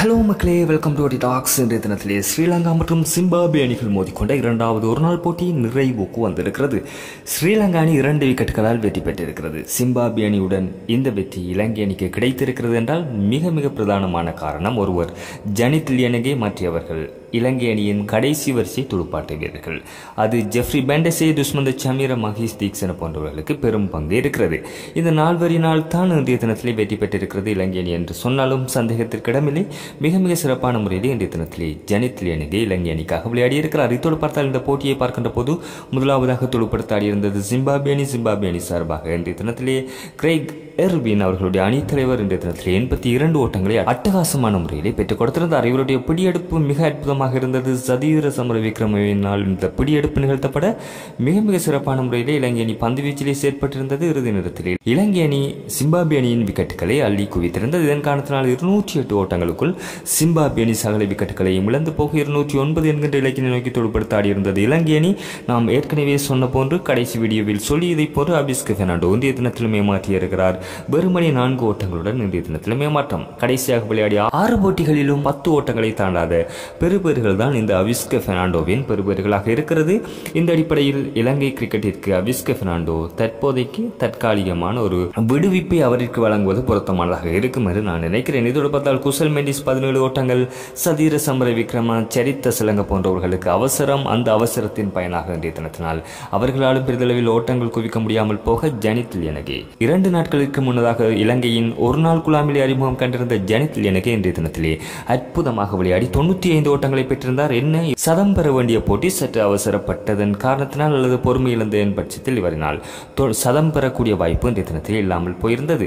hello மக்களே welcome to tax இன்றைய தினத்திலே ஸ்ரீலங்கா மற்றும் சிம்பாபே அணிகள் மோதிக்கொண்ட இரண்டாவது ஒருநாள் போட்டி நிறைவுக்கு வந்திருக்கிறது ஸ்ரீலங்கா அணி இரண்டு விக்கெட்டுகளால் வெற்றி பெற்றிருக்கிறது சிம்பாபே அணியுடன் இந்த வெற்றி இலங்கை அணிக்கு கிடைத்திருக்கிறது என்றால் மிக மிக பிரதானமான காரணம் ஒருவர் ஜனித்லியனகே மாற்றியவர்கள் இலங்கை அணியின் கடைசி வரிசை துடுப்பாட்ட வீரர்கள் அது ஜெஃப்ரி பெண்டசே துஷ்மந்த சமீர மகேஷ் தீக்ஷன போன்றவர்களுக்கு பெரும் பங்கு இருக்கிறது இந்த நால்வரினால் தான் இன்றைய தினத்திலே வெற்றி பெற்றிருக்கிறது இலங்கை அணி என்று சொன்னாலும் சந்தேகத்திற்கிடமில்லை மிக மிக சிறப்பான முறையில் இன்றைய தினத்திலே ஜனித்திலே அணிக்கு இலங்கை அணிக்காக விளையாடி இருக்கிறார் இத்தோடு பார்த்தால் இந்த போட்டியை பார்க்கின்ற போது முதலாவதாக துடுப்படுத்த ஆடியிருந்தது ஜிம்பாபே அணி ஜிம்பாபே அணி சார்பாக இன்றைய தினத்திலே கிரேக் எர்வின் அவர்களுடைய தலைவர் என்ற தினத்தில் எண்பத்தி இரண்டு ஓட்டங்களை அட்டகாசமான முறையிலே பெற்றுக் கொடுத்திருந்தார் இவருடைய பிடியெடுப்பு மிக அற்புதமாக இருந்தது சதீர சமர விக்ரமவினால் இந்த பிடியெடுப்பு நிகழ்த்தப்பட மிக மிக சிறப்பான முறையிலே இலங்கை அணி வீச்சிலே செயற்பட்டிருந்தது இறுதி நேரத்தில் இலங்கை அணி சிம்பாபே அணியின் விக்கெட்டுகளை அள்ளி குவித்திருந்தது இதன் காரணத்தினால் இருநூற்றி எட்டு ஓட்டங்களுக்குள் சிம்பாபே அணி சகல விக்கெட்டுகளையும் இழந்து போக இருநூற்றி ஒன்பது என்கின்ற இலக்கினை நோக்கி தொடுபடுத்த ஆடியிருந்தது இலங்கை அணி நாம் ஏற்கனவே சொன்ன போன்று கடைசி வீடியோவில் சொல்லி இதை போன்று அபிஸ்கு பெர்னாண்டோ இந்திய தினத்திலும் மேமாற்றியிருக்கிறார் வெறுமனே நான்கு ஓட்டங்களுடன் இந்திய தினத்திலும் மேமாற்றம் கடைசியாக விளையாடிய ஆறு போட்டிகளிலும் பத்து ஓட்டங்களை தாண்டாத பெறுபேறுகள் தான் இந்த அபிஸ்க பெர்னாண்டோவின் பெறுபேறுகளாக இருக்கிறது இந்த அடிப்படையில் இலங்கை கிரிக்கெட்டிற்கு அபிஸ்க பெர்னாண்டோ தற்போதைக்கு தற்காலிகமான ஒரு விடுவிப்பை அவருக்கு வழங்குவது பொருத்தமானதாக இருக்கும் என்று நான் நினைக்கிறேன் இதோடு பார்த்தால் குசல் மெண்டிஸ் பதினேழு ஓட்டங்கள் சதீர சம்பர விக்ரம சரித்த சிலங்க போன்றவர்களுக்கு அவசரம் அந்த அவசரத்தின் பயனாக இன்றைய தினத்தினால் அவர்களாலும் பெரிதளவில் ஓட்டங்கள் குவிக்க முடியாமல் போக ஜனித்தில் லியனகே இரண்டு நாட்களுக்கு முன்னதாக இலங்கையின் ஒரு நாள் குழாமிலே அறிமுகம் கண்டிருந்த ஜனித்தில் லியனகே இன்றைய தினத்திலே அற்புதமாக விளையாடி தொண்ணூற்றி ஐந்து ஓட்டங்களை பெற்றிருந்தார் என்ன சதம் பெற வேண்டிய போட்டி சற்று அவசரப்பட்டதன் காரணத்தினால் அல்லது பொறுமை இழந்ததன் பட்சத்தில் இவரினால் சதம் பெறக்கூடிய வாய்ப்பு இன்றைய தினத்தில் இல்லாமல் போயிருந்தது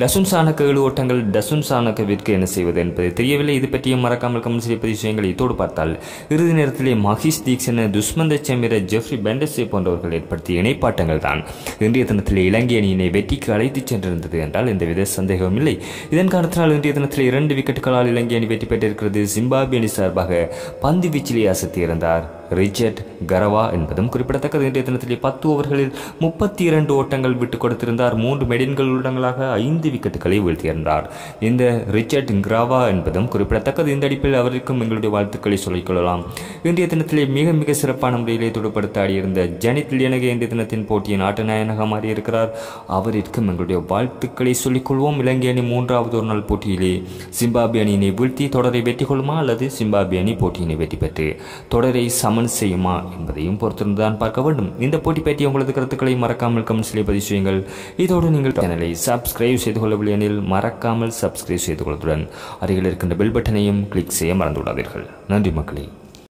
டசுன் சாணக்க ஏழு ஓட்டங்கள் டசுன் சாணக்கவிற்கு என்ன செய்வது என்பதை தெரியவில்லை இது பற்றியும் மறக்காமல் கமெண்ட் செய்ய பதிவு செய்யுங்கள் இதோடு பார்த்தால் இறுதி நேரத்திலே மகிஷ் தீக்ஷன துஷ்மந்த சமிர ஜெஃப்ரி பெண்டர்ஸே போன்றவர்கள் ஏற்படுத்திய இணைப்பாட்டங்கள் தான் இன்றைய தினத்திலே இலங்கை அணியினை வெற்றிக்கு அழைத்துச் சென்றிருந்தது என்றால் எந்தவித இல்லை இதன் காரணத்தினால் இன்றைய தினத்தில் இரண்டு விக்கெட்டுகளால் இலங்கை அணி வெற்றி பெற்றிருக்கிறது ஜிம்பாபே அணி சார்பாக பந்து வீச்சிலே அசத்தியிருந்தார் ரிச்சர்ட் கரவா என்பதும் குறிப்பிடத்தக்கது இன்றைய தினத்திலே பத்து ஓவர்களில் முப்பத்தி இரண்டு ஓட்டங்கள் விட்டுக் கொடுத்திருந்தார் மூன்று மெடின்கள் உள்ளடங்களாக ஐந்து விக்கெட்டுகளை வீழ்த்தியிருந்தார் இந்த ரிச்சர்ட் கிராவா என்பதும் குறிப்பிடத்தக்கது இந்த அடிப்பில் அவருக்கும் எங்களுடைய வாழ்த்துக்களை சொல்லிக்கொள்ளலாம் இன்றைய தினத்திலே மிக மிக சிறப்பான முறையிலே துடுப்படுத்த ஆடியிருந்த ஜனித் லியனகே இன்றைய தினத்தின் போட்டியின் நாயனாக மாறியிருக்கிறார் அவரிற்கும் எங்களுடைய வாழ்த்துக்களை சொல்லிக்கொள்வோம் இலங்கை அணி மூன்றாவது ஒரு நாள் போட்டியிலே சிம்பாபி அணியினை வீழ்த்தி தொடரை வெற்றி கொள்ளுமா அல்லது சிம்பாபி அணி போட்டியினை வெற்றி பெற்று தொடரை சம கமெண்ட் செய்யுமா என்பதையும் பொறுத்திருந்து தான் பார்க்க வேண்டும் இந்த போட்டி பற்றி உங்களது கருத்துக்களை மறக்காமல் கமெண்ட்ஸ்லேயே பதிவு செய்யுங்கள் இதோடு நீங்கள் சேனலை சப்ஸ்கிரைப் செய்து கொள்ளவில்லை எனில் மறக்காமல் சப்ஸ்கிரைப் செய்து கொள்வதுடன் அருகில் இருக்கின்ற பெல் பட்டனையும் கிளிக் செய்ய மறந்து நன்றி மக்களே